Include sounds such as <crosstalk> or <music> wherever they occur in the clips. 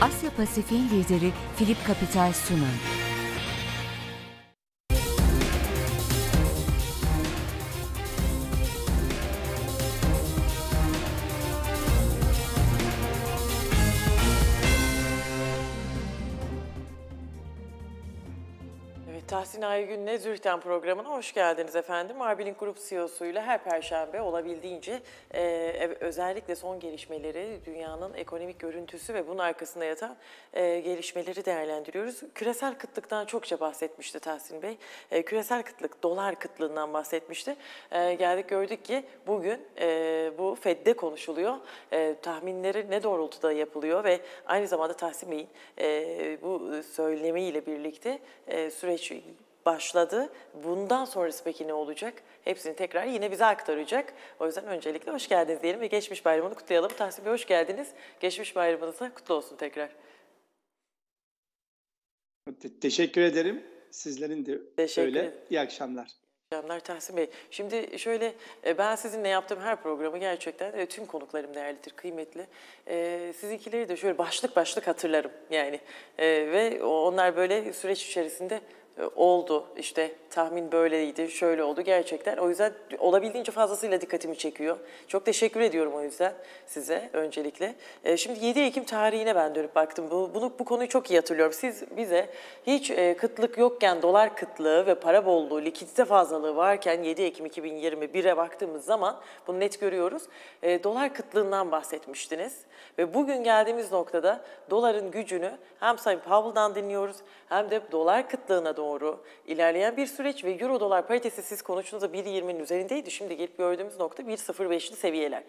Asya Pasifik'in lideri Philip Capital sunar. Sinay Gün'le Zürih'ten programına hoş geldiniz efendim. Arbil'in grup CEO'suyla her perşembe olabildiğince e, özellikle son gelişmeleri, dünyanın ekonomik görüntüsü ve bunun arkasında yatan e, gelişmeleri değerlendiriyoruz. Küresel kıtlıktan çokça bahsetmişti Tahsin Bey. E, küresel kıtlık, dolar kıtlığından bahsetmişti. E, geldik gördük ki bugün e, bu FED'de konuşuluyor. E, tahminleri ne doğrultuda yapılıyor ve aynı zamanda Tahsin Bey'in e, bu söylemiyle birlikte e, süreç başladı. Bundan sonrası peki ne olacak? Hepsini tekrar yine bize aktaracak. O yüzden öncelikle hoş geldiniz diyelim ve geçmiş bayramını kutlayalım. Tahsin Bey hoş geldiniz. Geçmiş bayramınız kutlu olsun tekrar. Te- teşekkür ederim. Sizlerin de teşekkür öyle. İyi akşamlar. İyi akşamlar Tahsin Bey. Şimdi şöyle e, ben sizinle yaptığım her programı gerçekten e, tüm konuklarım değerlidir, kıymetli. E, sizinkileri de şöyle başlık başlık hatırlarım yani. Ve onlar böyle süreç içerisinde e, oldu. İşte tahmin böyleydi, şöyle oldu gerçekten. O yüzden olabildiğince fazlasıyla dikkatimi çekiyor. Çok teşekkür ediyorum o yüzden size öncelikle. E, şimdi 7 Ekim tarihine ben dönüp baktım. Bu, bunu, bu konuyu çok iyi hatırlıyorum. Siz bize hiç e, kıtlık yokken dolar kıtlığı ve para bolluğu, likidite fazlalığı varken 7 Ekim 2021'e baktığımız zaman bunu net görüyoruz. dolar kıtlığından bahsetmiştiniz. Ve bugün geldiğimiz noktada doların gücünü hem Sayın Powell'dan dinliyoruz hem de dolar kıtlığına doğru doğru ilerleyen bir süreç ve euro dolar paritesi siz konuştuğunuzda 1.20'nin üzerindeydi. Şimdi gelip gördüğümüz nokta 1.05'li seviyeler.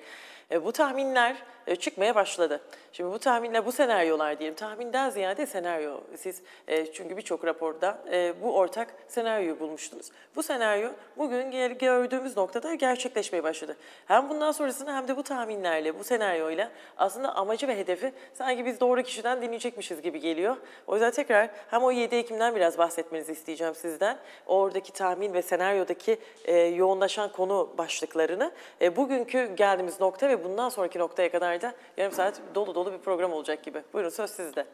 E, bu tahminler e, çıkmaya başladı. Şimdi bu tahminler, bu senaryolar diyelim. Tahminden ziyade senaryo. Siz e, çünkü birçok raporda bu ortak senaryoyu bulmuştunuz. Bu senaryo bugün gördüğümüz noktada gerçekleşmeye başladı. Hem bundan sonrasını hem de bu tahminlerle, bu senaryoyla aslında amacı ve hedefi sanki biz doğru kişiden dinleyecekmişiz gibi geliyor. O yüzden tekrar hem o 7 Ekim'den biraz bahsetmenizi isteyeceğim sizden. Oradaki tahmin ve senaryodaki yoğunlaşan konu başlıklarını, bugünkü geldiğimiz nokta ve ve bundan sonraki noktaya kadar da yarım saat dolu dolu bir program olacak gibi. Buyurun söz sizde.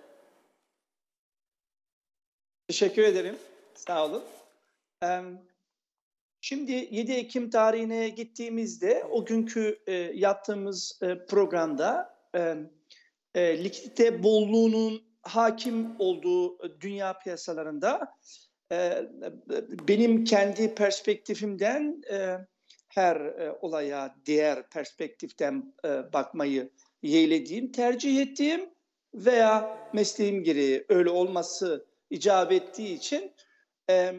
Teşekkür ederim. Sağ olun. Şimdi 7 Ekim tarihine gittiğimizde o günkü e, yaptığımız e, programda e, likidite bolluğunun hakim olduğu dünya piyasalarında benim kendi perspektifimden her e, olaya diğer perspektiften e, bakmayı yeğlediğim, tercih ettiğim veya mesleğim gereği öyle olması icap ettiği için e,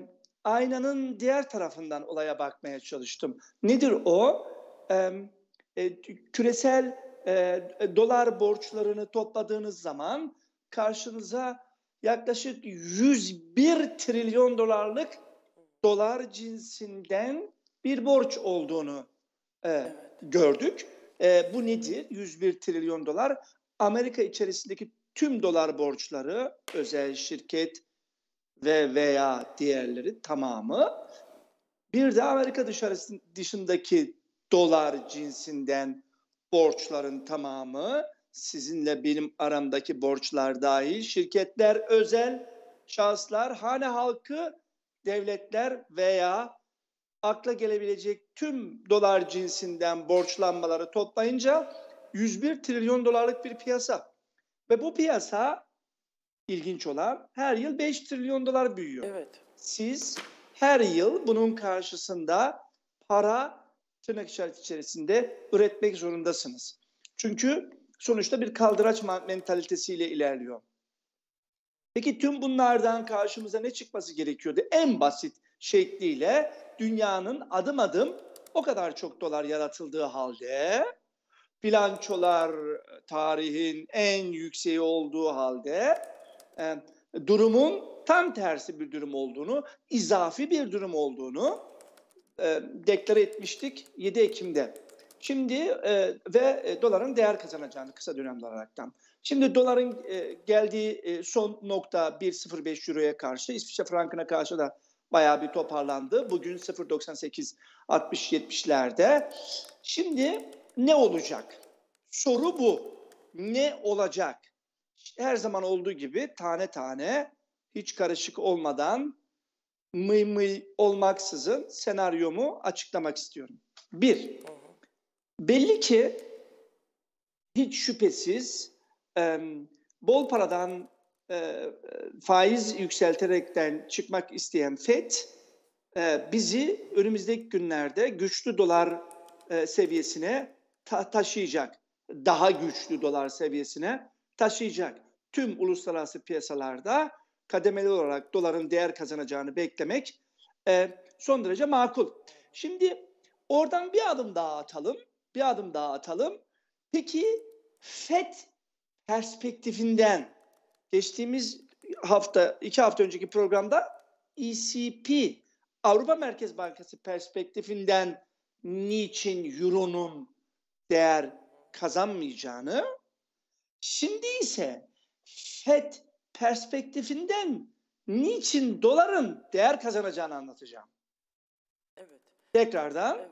aynanın diğer tarafından olaya bakmaya çalıştım. Nedir o? E, e, küresel e, dolar borçlarını topladığınız zaman karşınıza yaklaşık 101 trilyon dolarlık dolar cinsinden bir borç olduğunu e, gördük. E, bu nedir? 101 trilyon dolar. Amerika içerisindeki tüm dolar borçları özel şirket ve veya diğerleri tamamı bir de Amerika dışarısı, dışındaki dolar cinsinden borçların tamamı sizinle benim aramdaki borçlar dahil şirketler, özel şahıslar, hane halkı, devletler veya akla gelebilecek tüm dolar cinsinden borçlanmaları toplayınca 101 trilyon dolarlık bir piyasa. Ve bu piyasa ilginç olan her yıl 5 trilyon dolar büyüyor. Evet. Siz her yıl bunun karşısında para tırnak işareti içerisinde üretmek zorundasınız. Çünkü sonuçta bir kaldıraç mentalitesiyle ilerliyor. Peki tüm bunlardan karşımıza ne çıkması gerekiyordu? En basit şekliyle dünyanın adım adım o kadar çok dolar yaratıldığı halde bilançolar e, tarihin en yükseği olduğu halde e, durumun tam tersi bir durum olduğunu, izafi bir durum olduğunu e, deklar etmiştik 7 Ekim'de. Şimdi e, ve e, doların değer kazanacağını kısa dönemde olaraktan. Şimdi doların e, geldiği e, son nokta 1.05 euroya karşı, İsviçre frankına karşı da bayağı bir toparlandı. Bugün 0.98 60-70'lerde. Şimdi ne olacak? Soru bu. Ne olacak? Her zaman olduğu gibi tane tane hiç karışık olmadan mıy mıy olmaksızın senaryomu açıklamak istiyorum. Bir, belli ki hiç şüphesiz e, bol paradan e, faiz yükselterekten çıkmak isteyen FED e, bizi önümüzdeki günlerde güçlü dolar e, seviyesine ta- taşıyacak. Daha güçlü dolar seviyesine taşıyacak. Tüm uluslararası piyasalarda kademeli olarak doların değer kazanacağını beklemek e, son derece makul. Şimdi oradan bir adım daha atalım. Bir adım daha atalım. Peki FED perspektifinden geçtiğimiz hafta, iki hafta önceki programda ECP, Avrupa Merkez Bankası perspektifinden niçin Euro'nun değer kazanmayacağını, şimdi ise FED perspektifinden niçin doların değer kazanacağını anlatacağım. Evet. Tekrardan evet.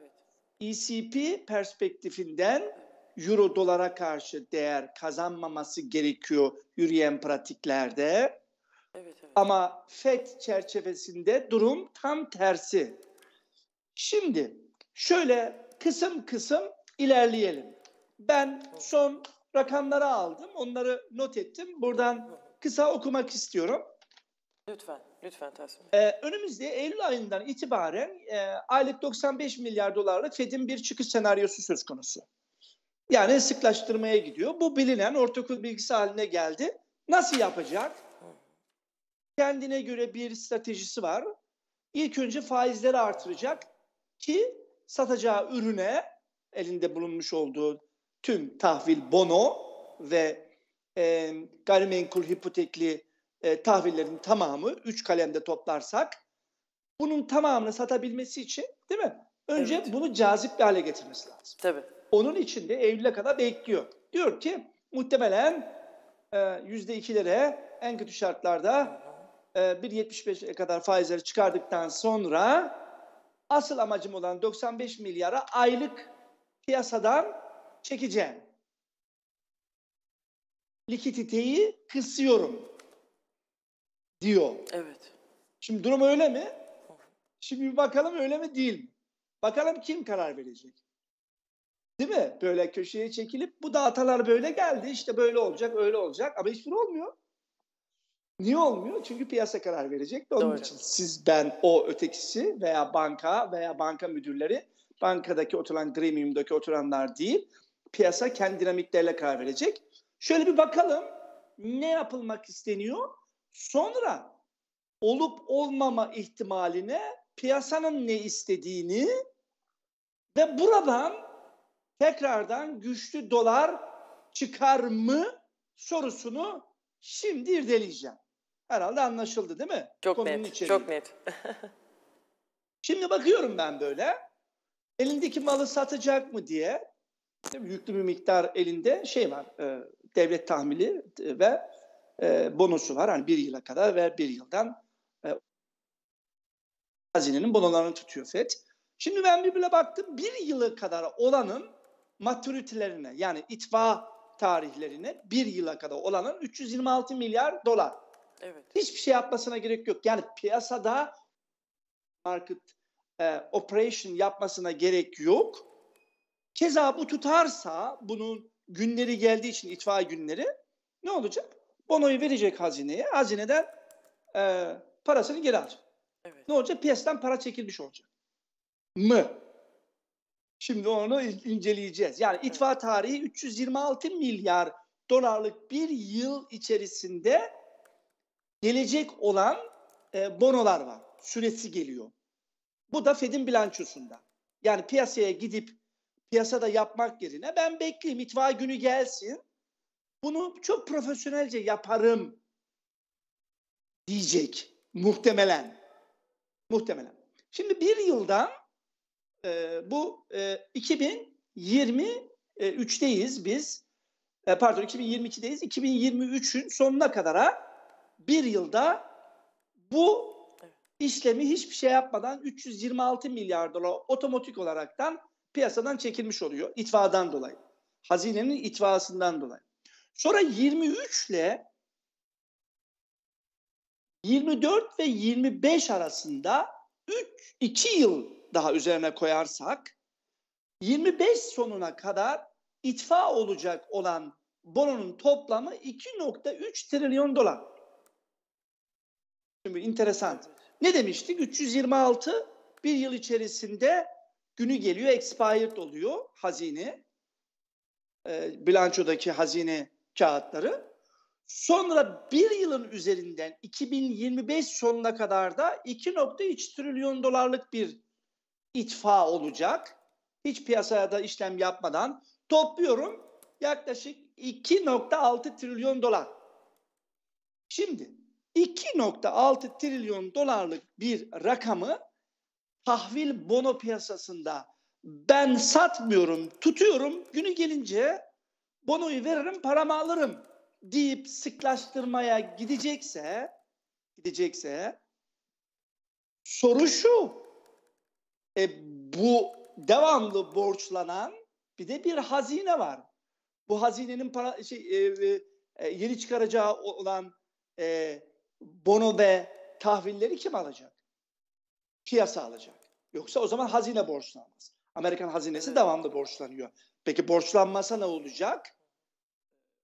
ECP perspektifinden euro dolara karşı değer kazanmaması gerekiyor yürüyen pratiklerde. Evet, evet. Ama FED çerçevesinde durum tam tersi. Şimdi şöyle kısım kısım ilerleyelim. Ben son rakamları aldım, onları not ettim. Buradan kısa okumak istiyorum. Lütfen, lütfen Tahsin Ee, önümüzde Eylül ayından itibaren e, aylık 95 milyar dolarlık FED'in bir çıkış senaryosu söz konusu. Yani sıklaştırmaya gidiyor. Bu bilinen ortaokul bilgisi haline geldi. Nasıl yapacak? Kendine göre bir stratejisi var. İlk önce faizleri artıracak ki satacağı ürüne elinde bulunmuş olduğu tüm tahvil bono ve e, gayrimenkul hipotekli e, tahvillerin tamamı üç kalemde toplarsak bunun tamamını satabilmesi için değil mi? Önce evet. bunu cazip bir hale getirmesi lazım. Tabii. Onun için de Eylül'e kadar bekliyor. Diyor ki muhtemelen e, yüzde ikilere en kötü şartlarda e, 1.75'e kadar faizleri çıkardıktan sonra asıl amacım olan 95 milyara aylık piyasadan çekeceğim. Likiditeyi kısıyorum diyor. Evet. Şimdi durum öyle mi? Şimdi bir bakalım öyle mi değil mi? Bakalım kim karar verecek? Değil mi? Böyle köşeye çekilip bu datalar böyle geldi işte böyle olacak öyle olacak ama hiçbir olmuyor. Niye olmuyor? Çünkü piyasa karar verecek onun Doğru. için siz ben o ötekisi veya banka veya banka müdürleri bankadaki oturan gremiumdaki oturanlar değil piyasa kendi dinamikleriyle karar verecek. Şöyle bir bakalım ne yapılmak isteniyor sonra olup olmama ihtimaline piyasanın ne istediğini ve buradan tekrardan güçlü dolar çıkar mı sorusunu şimdi irdeleyeceğim. Herhalde anlaşıldı değil mi? Çok Konunun net, içeriği. çok net. <laughs> şimdi bakıyorum ben böyle. Elindeki malı satacak mı diye yüklü bir miktar elinde şey var. E, devlet tahmili e, ve e, bonusu var. Hani bir yıla kadar ve bir yıldan e, hazinenin bonolarını tutuyor FED. Şimdi ben birbirine baktım. Bir yıla kadar olanın matüritelerine yani itfa tarihlerine bir yıla kadar olanın 326 milyar dolar. Evet. Hiçbir şey yapmasına gerek yok. Yani piyasada market e, operation yapmasına gerek yok. Keza bu tutarsa bunun günleri geldiği için itfa günleri ne olacak? Bonoyu verecek hazineye. Hazineden e, parasını geri alacak. Evet. Ne olacak? Piyasadan para çekilmiş olacak. Mı? Şimdi onu inceleyeceğiz. Yani itfa tarihi 326 milyar dolarlık bir yıl içerisinde gelecek olan e, bonolar var. Süresi geliyor. Bu da Fed'in bilançosunda. Yani piyasaya gidip piyasada yapmak yerine ben bekleyeyim itfa günü gelsin. Bunu çok profesyonelce yaparım diyecek muhtemelen. Muhtemelen. Şimdi bir yıldan e, bu e, 2023'teyiz biz. E, pardon 2022'deyiz. 2023'ün sonuna kadara bir yılda bu işlemi hiçbir şey yapmadan 326 milyar dolar otomatik olaraktan piyasadan çekilmiş oluyor. İtvadan dolayı. Hazinenin itvasından dolayı. Sonra 23 ile 24 ve 25 arasında 3 2 yıl daha üzerine koyarsak 25 sonuna kadar itfa olacak olan bononun toplamı 2.3 trilyon dolar. Şimdi enteresan. Ne demiştik? 326 bir yıl içerisinde günü geliyor, expired oluyor hazine. E, bilançodaki hazine kağıtları. Sonra bir yılın üzerinden 2025 sonuna kadar da 2.3 trilyon dolarlık bir itfa olacak. Hiç piyasaya da işlem yapmadan topluyorum yaklaşık 2.6 trilyon dolar. Şimdi 2.6 trilyon dolarlık bir rakamı tahvil bono piyasasında ben satmıyorum, tutuyorum, günü gelince bonoyu veririm, paramı alırım deyip sıklaştırmaya gidecekse gidecekse soru şu e, bu devamlı borçlanan bir de bir hazine var. Bu hazinenin para, şey, e, e, e yeni çıkaracağı olan e, bono ve tahvilleri kim alacak? Piyasa alacak. Yoksa o zaman hazine borçlanmaz. Amerikan hazinesi evet. devamlı borçlanıyor. Peki borçlanmasa ne olacak?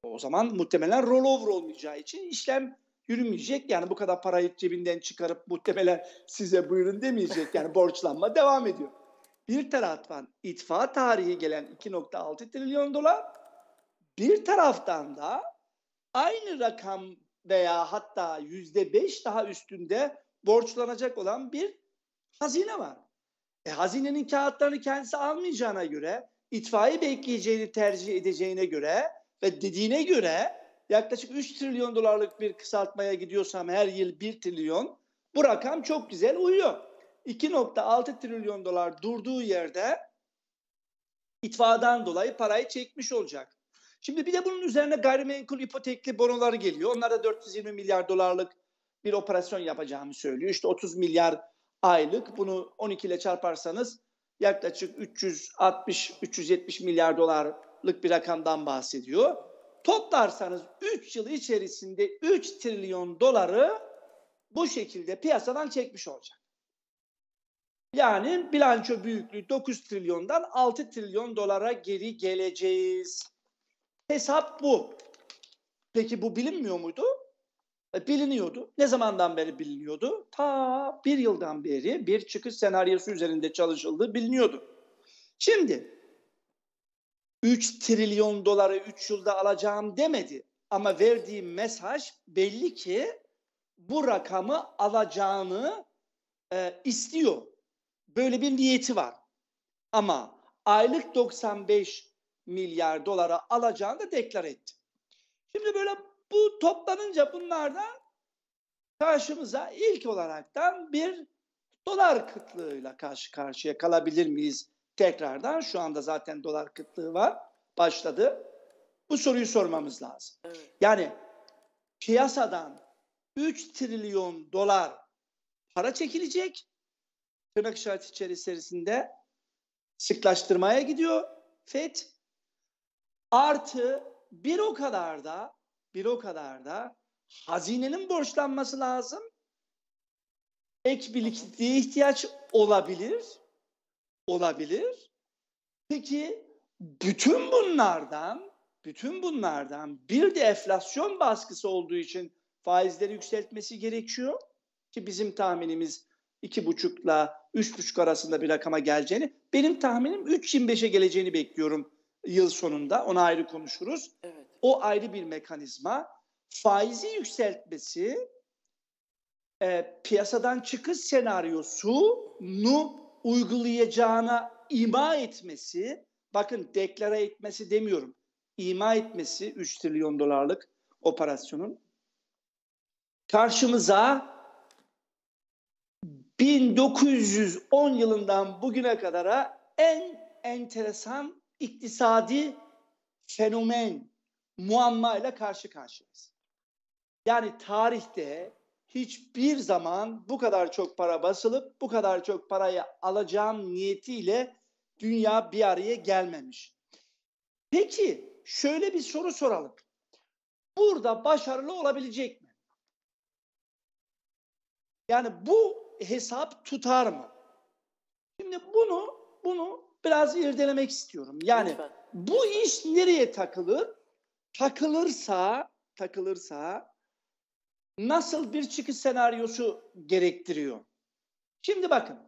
O zaman muhtemelen rollover olmayacağı için işlem yürümeyecek. Yani bu kadar parayı cebinden çıkarıp muhtemelen size buyurun demeyecek. Yani borçlanma devam ediyor. Bir taraftan itfa tarihi gelen 2.6 trilyon dolar, bir taraftan da aynı rakam veya hatta yüzde beş daha üstünde borçlanacak olan bir hazine var. E, hazinenin kağıtlarını kendisi almayacağına göre, itfaiye bekleyeceğini tercih edeceğine göre ve dediğine göre yaklaşık 3 trilyon dolarlık bir kısaltmaya gidiyorsam her yıl 1 trilyon bu rakam çok güzel uyuyor. 2.6 trilyon dolar durduğu yerde itfadan dolayı parayı çekmiş olacak. Şimdi bir de bunun üzerine gayrimenkul ipotekli bonolar geliyor. Onlar da 420 milyar dolarlık bir operasyon yapacağını söylüyor. İşte 30 milyar aylık bunu 12 ile çarparsanız yaklaşık 360-370 milyar dolarlık bir rakamdan bahsediyor. Toplarsanız 3 yıl içerisinde 3 trilyon doları bu şekilde piyasadan çekmiş olacak. Yani bilanço büyüklüğü 9 trilyondan 6 trilyon dolara geri geleceğiz. Hesap bu. Peki bu bilinmiyor muydu? E, biliniyordu. Ne zamandan beri biliniyordu? Ta bir yıldan beri bir çıkış senaryosu üzerinde çalışıldığı biliniyordu. Şimdi 3 trilyon doları 3 yılda alacağım demedi. Ama verdiği mesaj belli ki bu rakamı alacağını e, istiyor. Böyle bir niyeti var. Ama aylık 95 milyar dolara alacağını da deklar etti. Şimdi böyle bu toplanınca bunlardan karşımıza ilk olaraktan bir dolar kıtlığıyla karşı karşıya kalabilir miyiz tekrardan şu anda zaten dolar kıtlığı var başladı. Bu soruyu sormamız lazım. Evet. Yani piyasadan 3 trilyon dolar para çekilecek. Tırnak işareti içerisinde sıklaştırmaya gidiyor FED. Artı bir o kadar da bir o kadar da hazinenin borçlanması lazım. Ek bir ihtiyaç olabilir olabilir. Peki bütün bunlardan bütün bunlardan bir de enflasyon baskısı olduğu için faizleri yükseltmesi gerekiyor ki bizim tahminimiz iki buçukla üç buçuk arasında bir rakama geleceğini benim tahminim 3.25'e geleceğini bekliyorum yıl sonunda ona ayrı konuşuruz. Evet. O ayrı bir mekanizma faizi yükseltmesi e, piyasadan çıkış senaryosunu uygulayacağına ima etmesi, bakın deklara etmesi demiyorum, ima etmesi 3 trilyon dolarlık operasyonun karşımıza 1910 yılından bugüne kadara en enteresan iktisadi fenomen muammayla karşı karşıyayız. Yani tarihte hiçbir zaman bu kadar çok para basılıp bu kadar çok parayı alacağım niyetiyle dünya bir araya gelmemiş. Peki şöyle bir soru soralım. Burada başarılı olabilecek mi? Yani bu hesap tutar mı? Şimdi bunu bunu biraz irdelemek istiyorum. Yani Lütfen. bu iş nereye takılır? Takılırsa takılırsa nasıl bir çıkış senaryosu gerektiriyor? Şimdi bakın.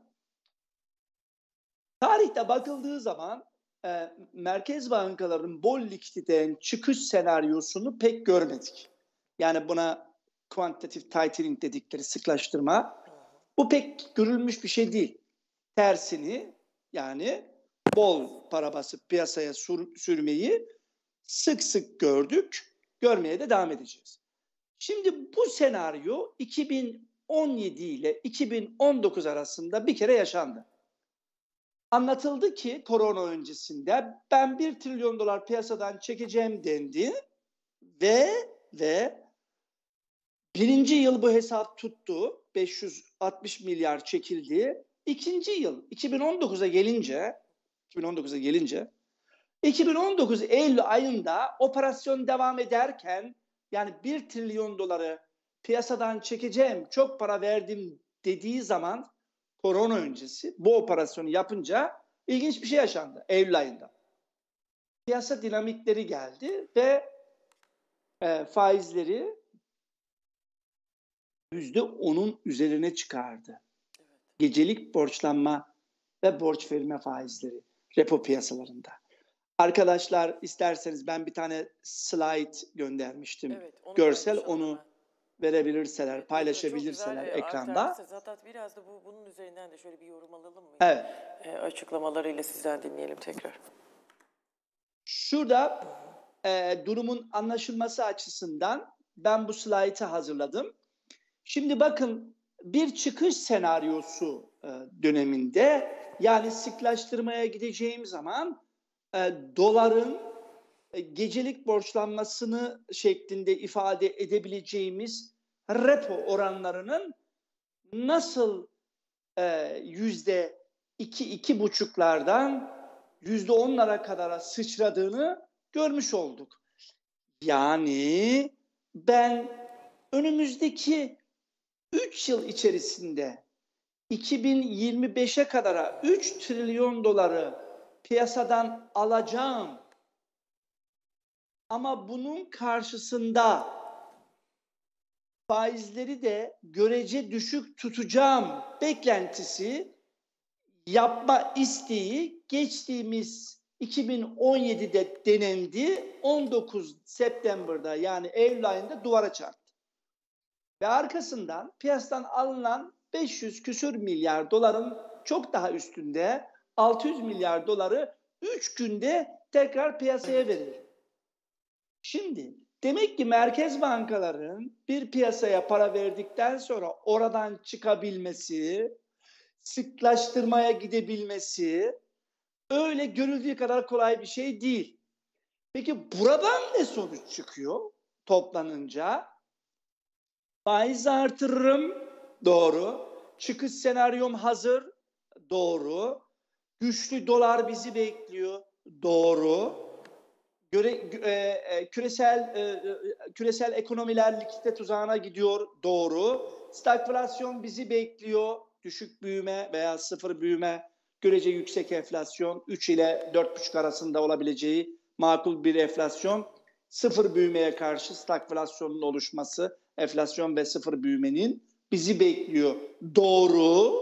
Tarihte bakıldığı zaman e, merkez bankaların bol likiditen çıkış senaryosunu pek görmedik. Yani buna quantitative tightening dedikleri sıklaştırma. Bu pek görülmüş bir şey değil. Tersini yani bol para basıp piyasaya sür, sürmeyi sık sık gördük. Görmeye de devam edeceğiz. Şimdi bu senaryo 2017 ile 2019 arasında bir kere yaşandı. Anlatıldı ki korona öncesinde ben 1 trilyon dolar piyasadan çekeceğim dendi ve ve birinci yıl bu hesap tuttu. 560 milyar çekildi. İkinci yıl 2019'a gelince 2019'a gelince 2019 Eylül ayında operasyon devam ederken yani 1 trilyon doları piyasadan çekeceğim, çok para verdim dediği zaman korona öncesi bu operasyonu yapınca ilginç bir şey yaşandı Eylül ayında. Piyasa dinamikleri geldi ve e, faizleri yüzde onun üzerine çıkardı. Gecelik borçlanma ve borç verme faizleri repo piyasalarında. Arkadaşlar isterseniz ben bir tane slide göndermiştim. Evet, onu görsel onu ben. verebilirseler, evet, paylaşabilirseler güzel, ekranda. Zaten biraz da bu, bunun üzerinden de şöyle bir yorum alalım mı? Evet. E, açıklamalarıyla sizden dinleyelim tekrar. Şurada e, durumun anlaşılması açısından ben bu slaytı hazırladım. Şimdi bakın bir çıkış senaryosu e, döneminde yani sıklaştırmaya gideceğim zaman e, doların e, gecelik borçlanmasını şeklinde ifade edebileceğimiz repo oranlarının nasıl e, yüzde iki, iki buçuklardan yüzde onlara kadara sıçradığını görmüş olduk. Yani ben önümüzdeki 3 yıl içerisinde 2025'e kadara 3 trilyon doları piyasadan alacağım. Ama bunun karşısında faizleri de görece düşük tutacağım beklentisi yapma isteği geçtiğimiz 2017'de denendi. 19 September'da yani Eylül ayında duvara çarptı. Ve arkasından piyasadan alınan 500 küsür milyar doların çok daha üstünde 600 milyar doları 3 günde tekrar piyasaya verir. Şimdi demek ki merkez bankalarının bir piyasaya para verdikten sonra oradan çıkabilmesi, sıklaştırmaya gidebilmesi öyle görüldüğü kadar kolay bir şey değil. Peki buradan ne sonuç çıkıyor toplanınca? Faiz artırırım doğru. Çıkış senaryom hazır doğru. Güçlü dolar bizi bekliyor. Doğru. Göre, e, e, küresel e, e, küresel ekonomiler likidite tuzağına gidiyor. Doğru. Stagflasyon bizi bekliyor. Düşük büyüme veya sıfır büyüme, görece yüksek enflasyon 3 ile 4,5 arasında olabileceği makul bir enflasyon. Sıfır büyümeye karşı stagflasyonun oluşması, enflasyon ve sıfır büyümenin bizi bekliyor. Doğru.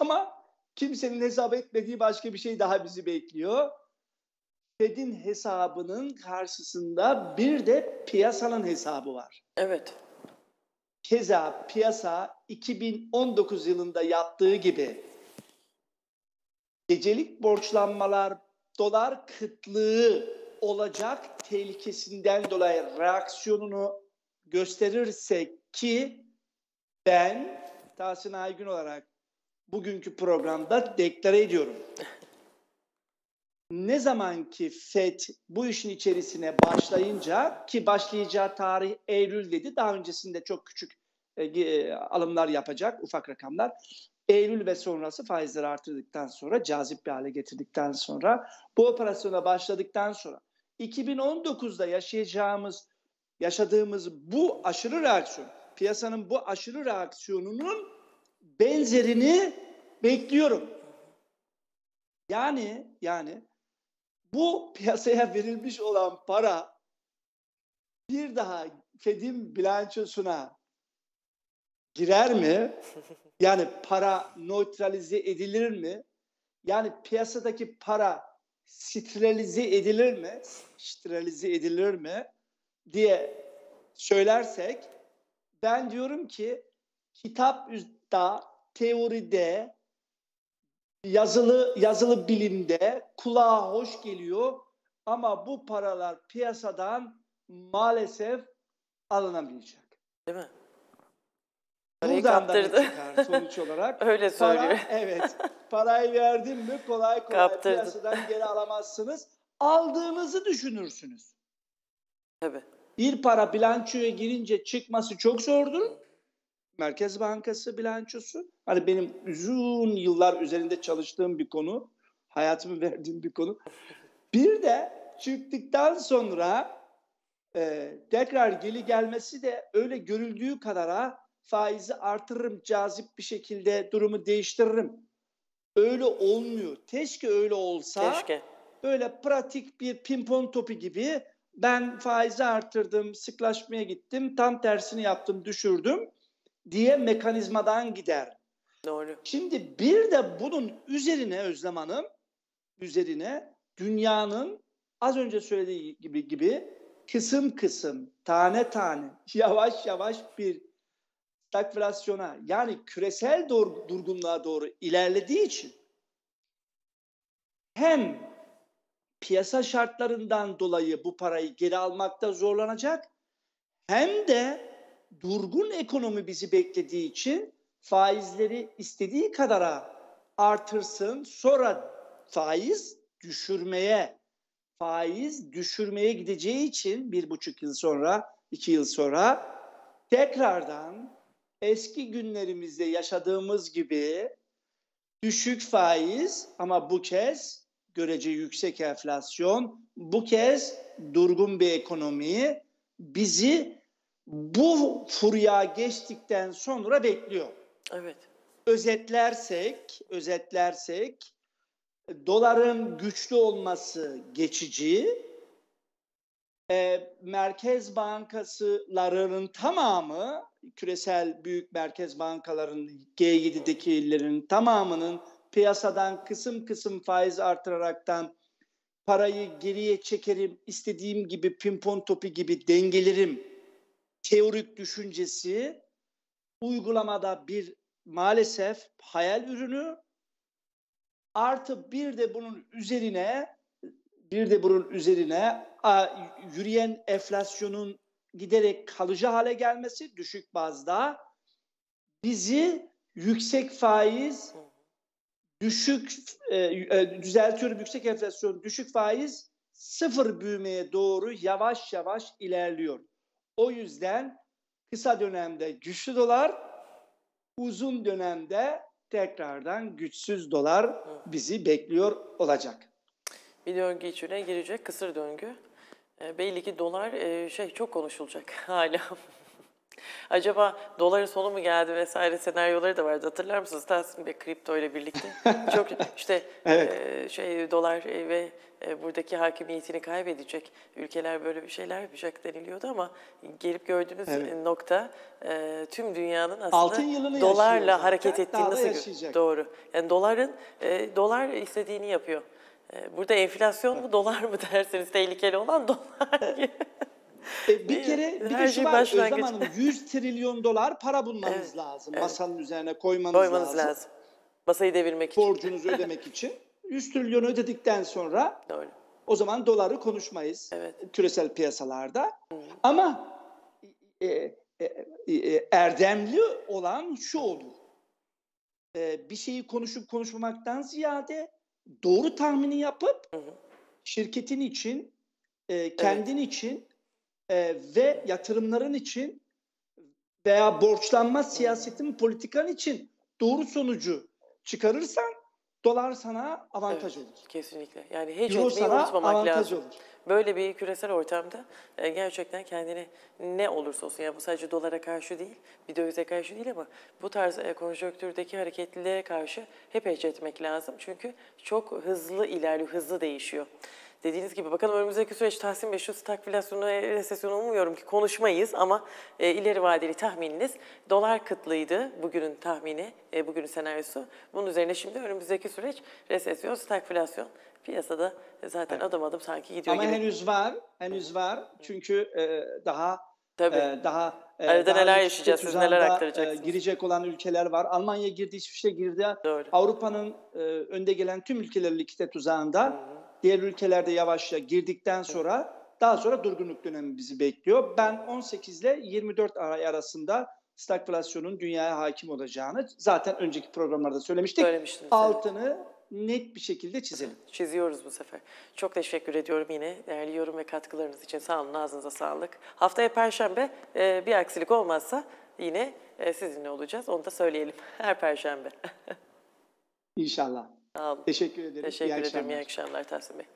Ama Kimsenin hesap etmediği başka bir şey daha bizi bekliyor. Fed'in hesabının karşısında bir de piyasanın hesabı var. Evet. Keza piyasa 2019 yılında yaptığı gibi gecelik borçlanmalar dolar kıtlığı olacak tehlikesinden dolayı reaksiyonunu gösterirse ki ben Tahsin Aygün olarak bugünkü programda deklare ediyorum. Ne zaman ki FED bu işin içerisine başlayınca ki başlayacağı tarih Eylül dedi. Daha öncesinde çok küçük e, e, alımlar yapacak ufak rakamlar. Eylül ve sonrası faizleri artırdıktan sonra cazip bir hale getirdikten sonra bu operasyona başladıktan sonra 2019'da yaşayacağımız yaşadığımız bu aşırı reaksiyon piyasanın bu aşırı reaksiyonunun benzerini bekliyorum. Yani yani bu piyasaya verilmiş olan para bir daha Fed'in bilançosuna girer mi? Yani para nötralize edilir mi? Yani piyasadaki para sterilize edilir mi? Sterilize edilir mi? diye söylersek ben diyorum ki kitap da teoride, yazılı yazılı bilimde kulağa hoş geliyor ama bu paralar piyasadan maalesef alınamayacak. Değil mi? Parayı Buradan da çıkar sonuç <laughs> olarak. Öyle söylüyor. Para, evet. Parayı verdim mi kolay kolay kaptırdı. piyasadan geri alamazsınız. Aldığınızı düşünürsünüz. Tabii. Bir para bilançoya girince çıkması çok zordur. Merkez Bankası bilançosu. Hani benim uzun yıllar üzerinde çalıştığım bir konu. Hayatımı <laughs> verdiğim bir konu. Bir de çıktıktan sonra e, tekrar geri gelmesi de öyle görüldüğü kadara faizi artırırım cazip bir şekilde durumu değiştiririm. Öyle olmuyor. Keşke öyle olsa. Keşke. Böyle pratik bir pimpon topu gibi ben faizi artırdım, sıklaşmaya gittim, tam tersini yaptım, düşürdüm diye mekanizmadan gider. Doğru. Şimdi bir de bunun üzerine Özlem Hanım üzerine dünyanın az önce söylediği gibi gibi kısım kısım, tane tane, <laughs> yavaş yavaş bir stagflasyona yani küresel doğru, durgunluğa doğru ilerlediği için hem piyasa şartlarından dolayı bu parayı geri almakta zorlanacak hem de durgun ekonomi bizi beklediği için faizleri istediği kadara artırsın sonra faiz düşürmeye faiz düşürmeye gideceği için bir buçuk yıl sonra iki yıl sonra tekrardan eski günlerimizde yaşadığımız gibi düşük faiz ama bu kez görece yüksek enflasyon bu kez durgun bir ekonomi bizi bu furya geçtikten sonra bekliyor. Evet. Özetlersek, özetlersek doların güçlü olması geçici, e, merkez bankasılarının tamamı, küresel büyük merkez bankaların G7'deki illerin tamamının piyasadan kısım kısım faiz artıraraktan parayı geriye çekerim, istediğim gibi pimpon topu gibi dengelerim teorik düşüncesi uygulamada bir maalesef hayal ürünü artı bir de bunun üzerine bir de bunun üzerine yürüyen enflasyonun giderek kalıcı hale gelmesi düşük bazda bizi yüksek faiz düşük e, e, düzeltiyorum yüksek enflasyon düşük faiz sıfır büyümeye doğru yavaş yavaş ilerliyor. O yüzden kısa dönemde güçlü dolar, uzun dönemde tekrardan güçsüz dolar bizi bekliyor olacak. Bir döngü içine girecek kısır döngü. E, belli ki dolar e, şey çok konuşulacak <laughs> hala acaba doların sonu mu geldi vesaire senaryoları da vardı. Hatırlar mısınız? Tahsin Bey kripto ile birlikte <laughs> çok işte evet. e, şey dolar e, ve e, buradaki hakimiyetini kaybedecek ülkeler böyle bir şeyler yapacak deniliyordu ama gelip gördüğünüz evet. E, nokta e, tüm dünyanın aslında dolarla hareket ettiğini nasıl yaşayacak. doğru. Yani doların e, dolar istediğini yapıyor. E, burada enflasyon mu dolar mı derseniz tehlikeli olan dolar. <laughs> bir ee, kere bir Her de şey var başlangıç. Özlem 100 trilyon dolar para bulmanız <laughs> evet, lazım. Evet. Masanın üzerine koymanız, koymanız lazım. lazım. Masayı devirmek için. Borcunuzu <laughs> ödemek için. 100 trilyonu ödedikten sonra Doğru. o zaman doları konuşmayız evet. küresel piyasalarda. Hı. Ama e e, e, e, e, erdemli olan şu olur. E, bir şeyi konuşup konuşmamaktan ziyade doğru tahmini yapıp hı hı. şirketin için, e, kendin evet. için e, ve yatırımların için veya borçlanma siyasetin politikan için doğru sonucu çıkarırsan dolar sana avantaj evet, olur. Kesinlikle. Yani hiç Euro sana unutmamak lazım. Olur. Böyle bir küresel ortamda e, gerçekten kendini ne olursa olsun yani bu sadece dolara karşı değil, bir dövize karşı değil ama bu tarz e, konjonktürdeki hareketliliğe karşı hep etmek lazım. Çünkü çok hızlı ilerliyor, hızlı değişiyor dediğiniz gibi bakalım önümüzdeki süreç Tahsin Bey şu stagflasyonu, resesyonu umuyorum ki konuşmayız ama e, ileri vadeli tahmininiz dolar kıtlığıydı bugünün tahmini, e, bugünün senaryosu. Bunun üzerine şimdi önümüzdeki süreç resesyon, stagflasyon piyasada zaten adım adım sanki gidiyor ama gibi. Ama henüz var, henüz var çünkü e, daha Tabii. E, daha e, Arada daha neler şey yaşayacağız, siz neler aktaracaksınız? E, girecek olan ülkeler var. Almanya girdi, İsviçre şey girdi. Avrupa'nın e, önde gelen tüm ülkeleri likite tuzağında. Hı-hı diğer ülkelerde yavaşça girdikten sonra daha sonra durgunluk dönemi bizi bekliyor. Ben 18 ile 24 ay arasında stagflasyonun dünyaya hakim olacağını zaten önceki programlarda söylemiştik. Altını evet. net bir şekilde çizelim. <laughs> Çiziyoruz bu sefer. Çok teşekkür ediyorum yine değerli yorum ve katkılarınız için. Sağ olun, ağzınıza sağlık. Haftaya Perşembe e, bir aksilik olmazsa yine e, sizinle olacağız. Onu da söyleyelim her Perşembe. <laughs> İnşallah. Sağ olun. Teşekkür ederim. Teşekkür iyi ederim. İyi akşamlar Tahsin Bey.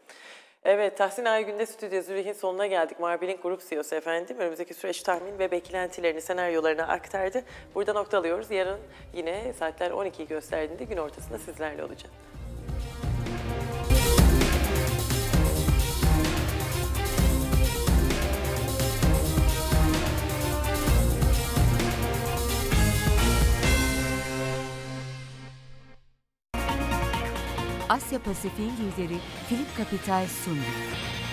Evet, Tahsin Aygün'de stüdyo Zürih'in sonuna geldik. Marbil'in grup CEO'su efendim. Önümüzdeki süreç tahmin ve beklentilerini, senaryolarını aktardı. Burada noktalıyoruz. Yarın yine saatler 12'yi gösterdiğinde gün ortasında sizlerle olacağım. Asya Pasifik'in lideri Philip Capital sundu.